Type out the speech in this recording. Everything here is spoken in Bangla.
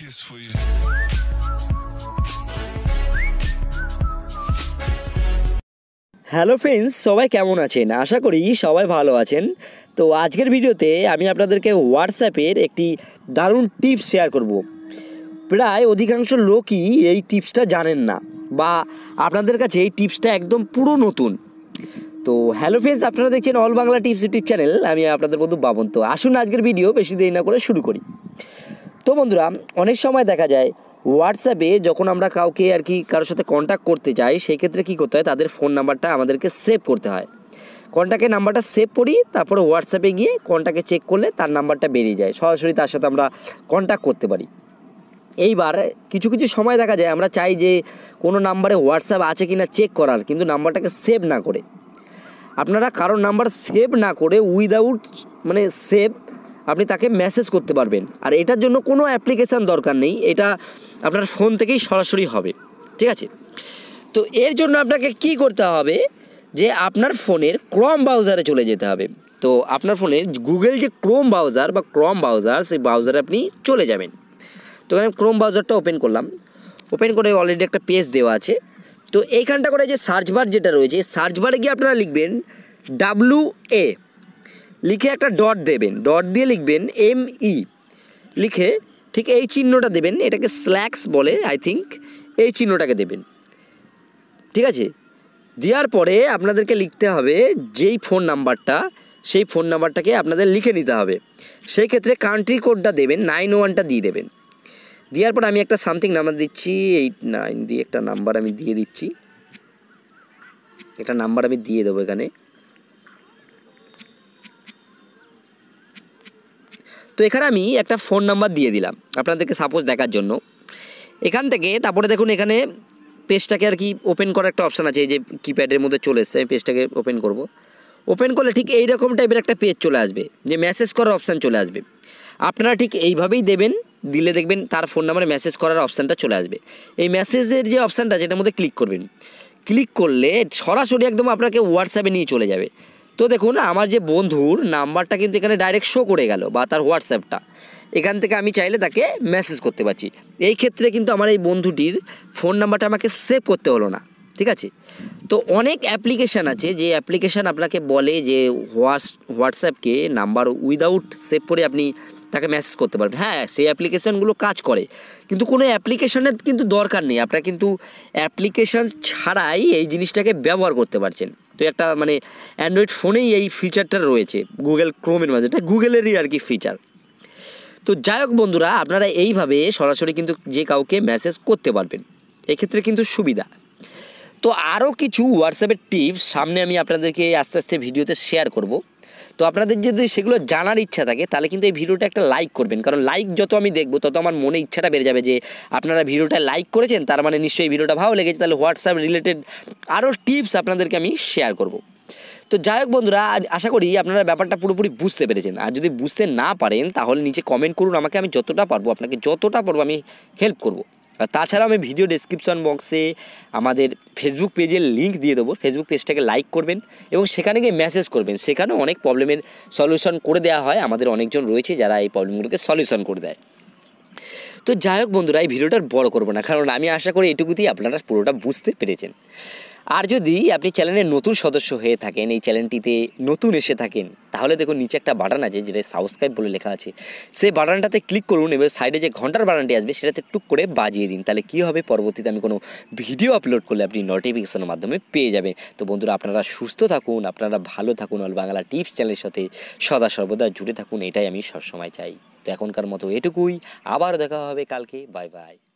kiss for you. Hello friends সবাই কেমন আছেন আশা করি সবাই ভালো আছেন তো আজকের ভিডিওতে আমি আপনাদেরকে হোয়াটসঅ্যাপের একটি দারুণ টিপস শেয়ার করব। প্রায় অধিকাংশ লোকই এই টিপসটা জানেন না বা আপনাদের কাছে এই টিপসটা একদম পুরো নতুন তো হ্যালো ফ্রেন্ডস আপনারা দেখছেন all Bangla tips YouTube channel আমি আপনাদের বন্ধু বাবন তো আসুন আজকের ভিডিও বেশি দেরি না করে শুরু করি তো বন্ধুরা অনেক সময় দেখা যায় হোয়াটসঅ্যাপে যখন আমরা কাউকে আর কি কারোর সাথে কন্ট্যাক্ট করতে চাই সেই ক্ষেত্রে কী করতে হয় তাদের ফোন নাম্বারটা আমাদেরকে সেভ করতে হয় কন্ট্যাক্টের নাম্বারটা সেভ করি তারপরে হোয়াটসঅ্যাপে গিয়ে কন্ট্যাক্টে চেক করলে তার নাম্বারটা বেরিয়ে যায় সরাসরি তার সাথে আমরা কন্ট্যাক্ট করতে পারি এইবার কিছু কিছু সময় দেখা যায় আমরা চাই যে কোনো নাম্বারে হোয়াটসঅ্যাপ আছে কি না চেক করার কিন্তু নাম্বারটাকে সেভ না করে আপনারা কারোর নাম্বার সেভ না করে উইদাউট মানে সেভ আপনি তাকে মেসেজ করতে পারবেন আর এটার জন্য কোনো অ্যাপ্লিকেশান দরকার নেই এটা আপনার ফোন থেকেই সরাসরি হবে ঠিক আছে তো এর জন্য আপনাকে কি করতে হবে যে আপনার ফোনের ক্রম ব্রাউজারে চলে যেতে হবে তো আপনার ফোনে গুগল যে ক্রোম ব্রাউজার বা ক্রম ব্রাউজার সেই ব্রাউজারে আপনি চলে যাবেন তো আমি ক্রোম ব্রাউজারটা ওপেন করলাম ওপেন করে অলরেডি একটা পেজ দেওয়া আছে তো এইখানটা করে যে সার্চ বার যেটা রয়েছে সার্চ বারে গিয়ে আপনারা লিখবেন ডাব্লু এ লিখে একটা ডট দেবেন ডট দিয়ে লিখবেন এম ই e, লিখে ঠিক এই চিহ্নটা দেবেন এটাকে স্ল্যাক্স বলে আই থিঙ্ক এই চিহ্নটাকে দেবেন ঠিক আছে দেওয়ার পরে আপনাদেরকে লিখতে হবে যেই ফোন নাম্বারটা সেই ফোন নাম্বারটাকে আপনাদের লিখে নিতে হবে সেই ক্ষেত্রে কান্ট্রি কোডটা দেবেন নাইন ওয়ানটা দিয়ে দেবেন দেওয়ার পর আমি একটা সামথিং নাম্বার দিচ্ছি এইট নাইন দিয়ে একটা নাম্বার আমি দিয়ে দিচ্ছি একটা নাম্বার আমি দিয়ে দেবো এখানে তো এখানে আমি একটা ফোন নাম্বার দিয়ে দিলাম আপনাদেরকে সাপোজ দেখার জন্য এখান থেকে তারপরে দেখুন এখানে পেজটাকে আর কি ওপেন করার একটা অপশান আছে এই যে কিপ্যাডের মধ্যে চলে এসছে আমি পেজটাকে ওপেন করব ওপেন করলে ঠিক এইরকম টাইপের একটা পেজ চলে আসবে যে মেসেজ করার অপশান চলে আসবে আপনারা ঠিক এইভাবেই দেবেন দিলে দেখবেন তার ফোন নাম্বারে মেসেজ করার অপশানটা চলে আসবে এই মেসেজের যে অপশানটা আছে এটার মধ্যে ক্লিক করবেন ক্লিক করলে সরাসরি একদম আপনাকে হোয়াটসঅ্যাপে নিয়ে চলে যাবে তো দেখুন আমার যে বন্ধুর নাম্বারটা কিন্তু এখানে ডাইরেক্ট শো করে গেল বা তার হোয়াটসঅ্যাপটা এখান থেকে আমি চাইলে তাকে মেসেজ করতে পারছি এই ক্ষেত্রে কিন্তু আমার এই বন্ধুটির ফোন নাম্বারটা আমাকে সেভ করতে হলো না ঠিক আছে তো অনেক অ্যাপ্লিকেশান আছে যে অ্যাপ্লিকেশান আপনাকে বলে যে হোয়াটস হোয়াটসঅ্যাপকে নাম্বার উইদাউট সেভ করে আপনি তাকে মেসেজ করতে পারবেন হ্যাঁ সেই অ্যাপ্লিকেশানগুলো কাজ করে কিন্তু কোনো অ্যাপ্লিকেশানের কিন্তু দরকার নেই আপনারা কিন্তু অ্যাপ্লিকেশান ছাড়াই এই জিনিসটাকে ব্যবহার করতে পারছেন তো একটা মানে অ্যান্ড্রয়েড ফোনেই এই ফিচারটা রয়েছে গুগল ক্রোমের মাঝে এটা গুগলেরই আর কি ফিচার তো যাই হোক বন্ধুরা আপনারা এইভাবে সরাসরি কিন্তু যে কাউকে মেসেজ করতে পারবেন এক্ষেত্রে কিন্তু সুবিধা তো আরও কিছু হোয়াটসঅ্যাপের টিপস সামনে আমি আপনাদেরকে আস্তে আস্তে ভিডিওতে শেয়ার করব তো আপনাদের যদি সেগুলো জানার ইচ্ছা থাকে তাহলে কিন্তু এই ভিডিওটা একটা লাইক করবেন কারণ লাইক যত আমি দেখবো তত আমার মনে ইচ্ছাটা বেড়ে যাবে যে আপনারা ভিডিওটা লাইক করেছেন তার মানে নিশ্চয়ই ভিডিওটা ভালো লেগেছে তাহলে হোয়াটসঅ্যাপ রিলেটেড আরও টিপস আপনাদেরকে আমি শেয়ার করবো তো যাই হোক বন্ধুরা আশা করি আপনারা ব্যাপারটা পুরোপুরি বুঝতে পেরেছেন আর যদি বুঝতে না পারেন তাহলে নিচে কমেন্ট করুন আমাকে আমি যতটা পারবো আপনাকে যতটা পারবো আমি হেল্প করবো তাছাড়া আমি ভিডিও ডিসক্রিপশন বক্সে আমাদের ফেসবুক পেজের লিঙ্ক দিয়ে দেবো ফেসবুক পেজটাকে লাইক করবেন এবং সেখানে গিয়ে মেসেজ করবেন সেখানেও অনেক প্রবলেমের সলিউশন করে দেওয়া হয় আমাদের অনেকজন রয়েছে যারা এই প্রবলেমগুলোকে সলিউশন করে দেয় তো যাই হোক বন্ধুরা এই ভিডিওটা বড় করবো না কারণ আমি আশা করি এটুকুতেই আপনারা পুরোটা বুঝতে পেরেছেন আর যদি আপনি চ্যানেলের নতুন সদস্য হয়ে থাকেন এই চ্যানেলটিতে নতুন এসে থাকেন তাহলে দেখুন নিচে একটা বাটন আছে যেটা সাবস্ক্রাইব বলে লেখা আছে সেই বাটনটাতে ক্লিক করুন এবার সাইডে যে ঘন্টার বাটনটি আসবে সেটাতে টুক করে বাজিয়ে দিন তাহলে কী হবে পরবর্তীতে আমি কোনো ভিডিও আপলোড করলে আপনি নোটিফিকেশনের মাধ্যমে পেয়ে যাবেন তো বন্ধুরা আপনারা সুস্থ থাকুন আপনারা ভালো থাকুন অল বাংলা টিপস চ্যানেলের সাথে সদা সর্বদা জুড়ে থাকুন এটাই আমি সবসময় চাই তো এখনকার মতো এটুকুই আবার দেখা হবে কালকে বাই বাই